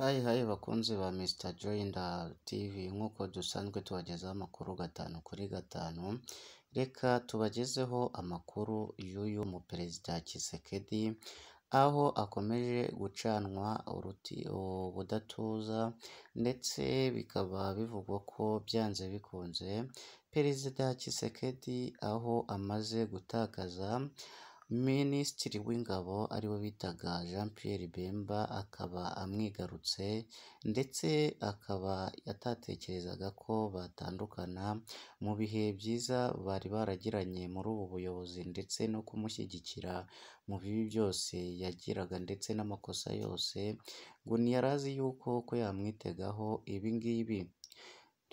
Hayi hayi bakunzi ba Mr Joyner TV nk'uko dusanzwe tubagezaho amakuru gatanu kuri gatanu, reka tubagezeho amakuru y'uyu muperezida Kisekedi aho akomeje gucanwa uruti ubudatuza ndetse bikaba bivugwa ko byanze bikunze, perezida Kisekedi aho amaze gutakaza Minisitiri w'ingabo ariwe bitaga Jean Pierre Bemba akaba amwigarutse ndetse akaba atatekerezaga ko batandukana mu bihe byiza bari baragiranye muri ubu buyobozi ndetse no kumushyigikira mu bibi byose yagiraga ndetse n'amakosa yose, ngo ntiyari azi yuko ko yamwitegaho ibingibi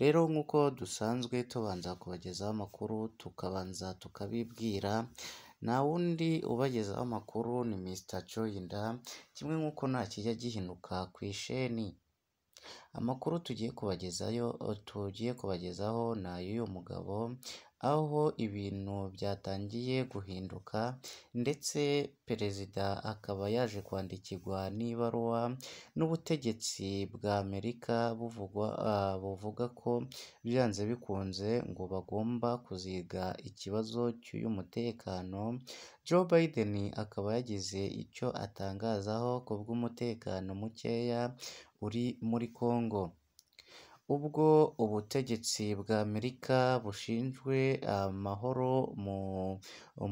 Rero nk'uko dusanzwe tubanza kubagezaho amakuru, tukabanza tukabibwira. nta wundi ubagezaho amakuru ni Mr Joy Nda kimwe nk'uko nta kijya gihinduka ku isheni. Amakuru tugiye kubagezayo eh, tugiye kubagezaho ni ay'uyu mugabo, aho ibintu byatangiye guhinduka ndetse perezida akaba yaje kwandikirwa n'ibaruwa n'ubutegetsi bwa Amerika ah, buvuga ko byanze bikunze ngo bagomba kuziga ikibazo cy'uyu mutekano, Joe Biden akaba yagize icyo atangazaho ku bw'umutekano mukeya uri muri Congo, ubwo ubutegetsi bwa Amerika bushinzwe amahoro mu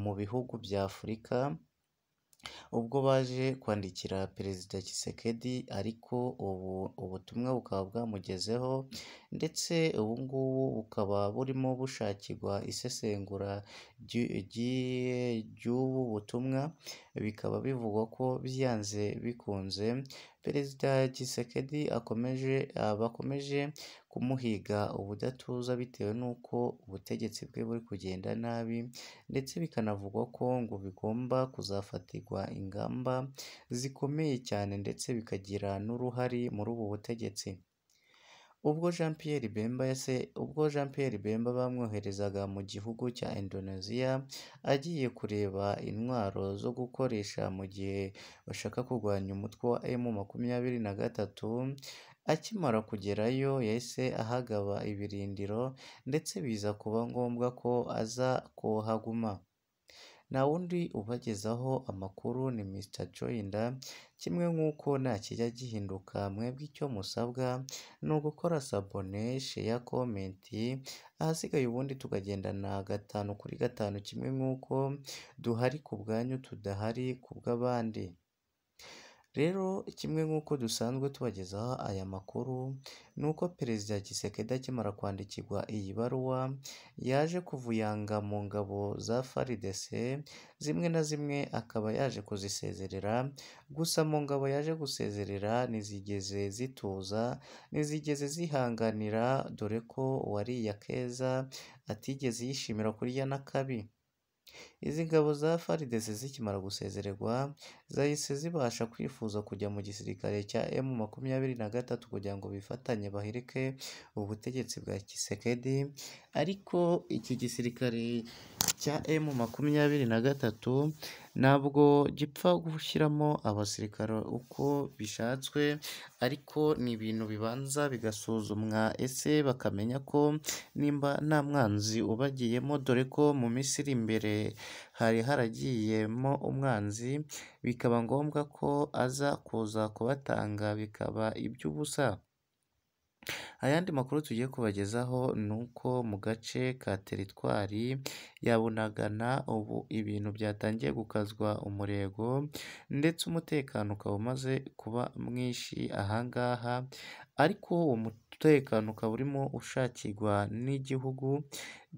mu bihugu bya Afurika, ubwo baje kwandikira Perezida Kisekedi ariko ubu ubutumwa bukaba bwamugezeho ndetse ubu ngubu bukaba burimo bushakirwa isesengura ry'ubu butumwa, bikaba bivugwa ko byanze bikunze Perezida Tshisekedi akomeje bakomeje kumuhiga ubudatuza bitewe n'uko ubutegetsi bwe buri kugenda nabi ndetse bikanavugwa ko ngo bigomba kuzafatirwa ingamba zikomeye cyane ndetse bikagira n'uruhare muri ubu butegetsi. ubwo Jean Pierre Bemba yase ubwo Jean Pierre Bemba bamwoherezaga mu gihugu cya Indoneziya agiye kureba intwaro zo gukoresha mu gihe bashaka kurwanya umutwe wa na gatatu akimara kugerayo yahise ahagaba ibirindiro ndetse biza kuba ngombwa ko aza kuhaguma nta wundi ubagezaho amakuru ni Mr Joyner, kimwe nk'uko nta kijya gihinduka mwebwe icyo musabwa ni ugukora sabone, sheya, komenti, ahasigaye ubundi tukagendana gatanu kuri gatanu kimwe nk'uko duhari ku bwanyu tudahari ku bw'abandi. Rero kimwe nk'uko dusanzwe tubagezaho aya makuru, ni uko Perezida Tshisekedi akimara kwandikirwa iyi baruwa, yaje kuvuyanga mu ngabo za FARDC, zimwe na zimwe akaba yaje kuzisezerera, gusa mu ngabo yaje gusezerera ntizigeze zituza, ntizigeze zihanganira dore ko uwariye akeza atigeze yishimira kurya n'akabi. Izi ngabo za FARDC zikimara gusezererwa zahise zibasha kwifuza kujya mu gisirikare cya M makumyabiri na gatatu kugira ngo bifatanye bahirike ubutegetsi bwa kisekedi, ariko iki gisirikare cya emu makumyabiri na gatatu ntabwo gipfa gushyiramo abasirikare uko bishatswe ariko ni ibintu bibanza bigasuzumwa ese bakamenya ko nimba nta mwanzi ubagiyemo dore ko mu minsi iri imbere hari haragiyemo umwanzi bikaba ngombwa ko aza kuza kubatanga bikaba iby'ubusa Ayandi makuru tugiye kubagezaho ni uko mu gace ka teritwari ya Bunagana ubu ibintu byatangiye gukazwa umurego ndetse umutekano ukaba umaze kuba mwinshi ahangaha ngaha ariko uwo mutekano ukaba urimo ushakirwa n'igihugu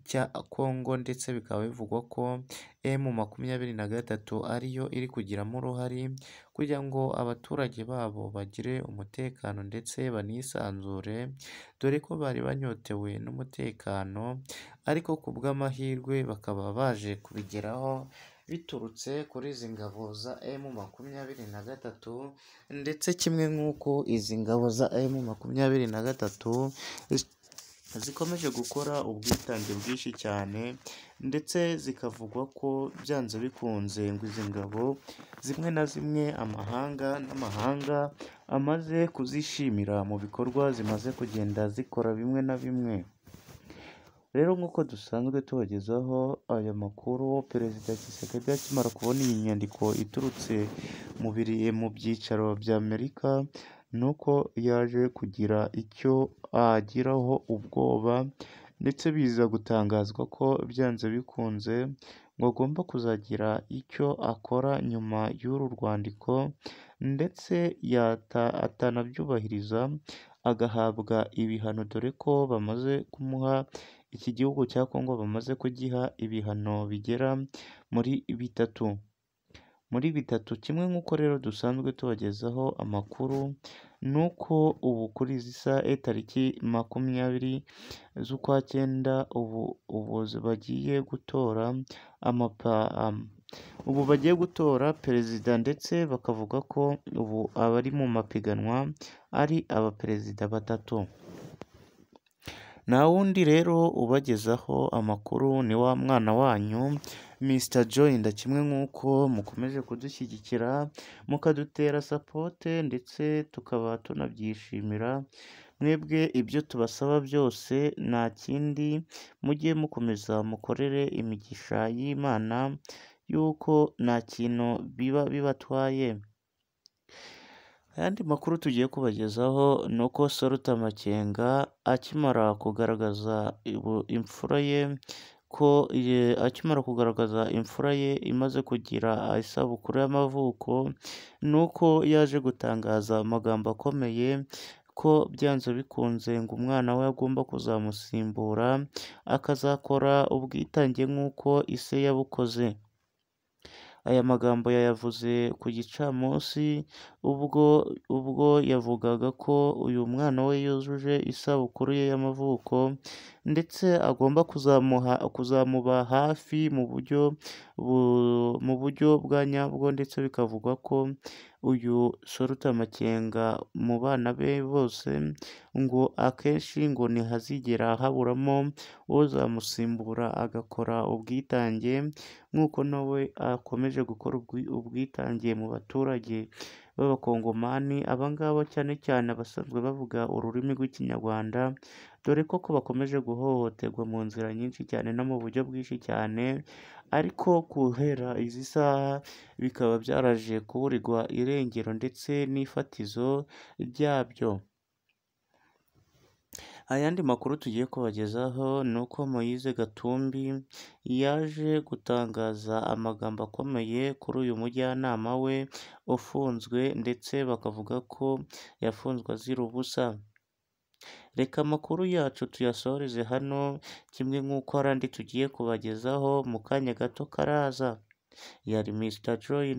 cya Congo ndetse bikaba bivugwa ko emu makumyabiri na gatatu ariyo iri kugiramo uruhare kugira ngo abaturage babo bagire umutekano ndetse banisanzure dore ko bari banyotewe n'umutekano ariko ku bw'amahirwe bakaba baje kubigeraho. biturutse kuri izi ngabo za emu makumyabiri na gatatu ndetse kimwe nk'uko izi ngabo za emu makumyabiri na gatatu zikomeje gukora ubwitange bwinshi cyane ndetse zikavugwa ko byanze bikunze ngo izi ngabo zimwe na zimwe amahanga n'amahanga amaze kuzishimira mu bikorwa zimaze kugenda zikora bimwe na bimwe. Rero nk'uko dusanzwe tubagezaho aya makuru, Perezida Tshisekedi akimara kubona iyi nyandiko iturutse mu byicaro bya Amerika, ni uko yaje kugira icyo agiraho ubwoba ndetse biza gutangazwa ko byanze bikunze ngo agomba kuzagira icyo akora nyuma y'uru rwandiko ndetse yata atanabyubahiriza agahabwa ibihano, dore ko bamaze kumuha... iki gihugu cya Congo bamaze kugiha ibihano bigera muri bitatu muri bitatu kimwe nk'uko rero dusanzwe tubagezaho amakuru ni uko ubu kuri izi saha e, tariki makumyabiri z'ukwa cyenda ubu ubu bagiye gutora amapa ubu bagiye gutora perezida ndetse bakavuga ko ubu abari mu mapiganwa ari abaperezida batatu. nta wundi rero ubagezaho amakuru ni wa mwana wanyu Mr Joy ndakimwe nk'uko mukomeje kudushyigikira mukadutera sapote ndetse tukaba tunabyishimira mwebwe ibyo tubasaba byose nta kindi mujye mukomeza mukorere imigisha y'Imana y'uko nta kintu biba bibatwaye Ayandi makuru tugiye kubagezaho ni uko Salute Amakenga akimara kugaragaza imfura ye ko akimara kugaragaza imfura ye imaze kugira isabukuru y'amavuko ni uko yaje gutangaza amagambo akomeye ko byanze bikunze ngo umwana we agomba kuzamusimbura akazakora ubwitange nk'uko ise yabukoze. Aya magambo yayavuze ku gicamunsi ubwo ubwo yavugaga ko uyu mwana we yujuje isabukuru ye y'amavuko ndetse agomba kuzamuba hafi mu buryo mu buryo bwa nyabwo ndetse bikavugwa ko uyu amakenga mu bana be bose ngo akenshi ngo ntihazigera haburamo uzamusimbura agakora ubwitange nk'uko nawe akomeje gukora ubwitange mu baturage b'abakongomani abangaba cyane cyane abasanzwe bavuga ururimi rw'ikinyarwanda dore koko bakomeje guhohoterwa mu nzira nyinshi cyane no mu buryo bwinshi cyane ariko kuhera izi saha bikaba byaraje kuburirwa irengero ndetse n'ifatizo ryabyo ayandi makuru tugiye kubagezaho ni uko Moise Gatumbi yaje gutangaza amagambo akomeye kuri uyu mujyanama we ufunzwe ndetse bakavuga ko yafunzwe azira ubusa Reka amakuru yacu tuyasoreze hano kimwe nk'uko hari andi tugiye kubagezaho mu kanya gato karaza. Yari Mr Joy.